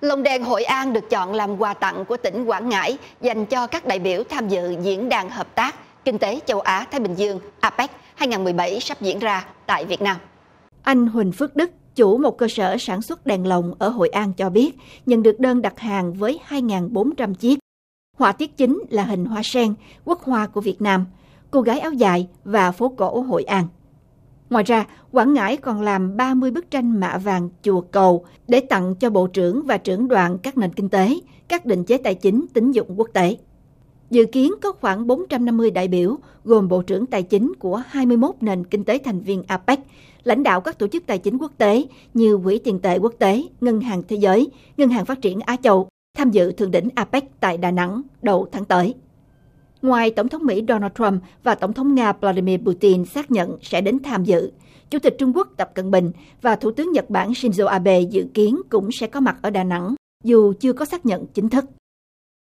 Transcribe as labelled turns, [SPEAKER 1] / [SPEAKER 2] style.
[SPEAKER 1] Lồng đèn Hội An được chọn làm quà tặng của tỉnh Quảng Ngãi dành cho các đại biểu tham dự diễn đàn hợp tác kinh tế châu Á Thái Bình Dương APEC 2017 sắp diễn ra tại Việt Nam. Anh Huỳnh Phước Đức, chủ một cơ sở sản xuất đèn lồng ở Hội An cho biết, nhận được đơn đặt hàng với 2.400 chiếc. Họa tiết chính là hình hoa sen, quốc hoa của Việt Nam, cô gái áo dài và phố cổ Hội An. Ngoài ra, Quảng Ngãi còn làm 30 bức tranh mạ vàng chùa cầu để tặng cho Bộ trưởng và trưởng đoàn các nền kinh tế, các định chế tài chính, tín dụng quốc tế. Dự kiến có khoảng 450 đại biểu, gồm Bộ trưởng Tài chính của 21 nền kinh tế thành viên APEC, lãnh đạo các tổ chức tài chính quốc tế như Quỹ tiền tệ quốc tế, Ngân hàng Thế giới, Ngân hàng Phát triển Á Châu, tham dự thượng đỉnh APEC tại Đà Nẵng đầu tháng tới. Ngoài Tổng thống Mỹ Donald Trump và Tổng thống Nga Vladimir Putin xác nhận sẽ đến tham dự, Chủ tịch Trung Quốc Tập Cận Bình và Thủ tướng Nhật Bản Shinzo Abe dự kiến cũng sẽ có mặt ở Đà Nẵng dù chưa có xác nhận chính thức.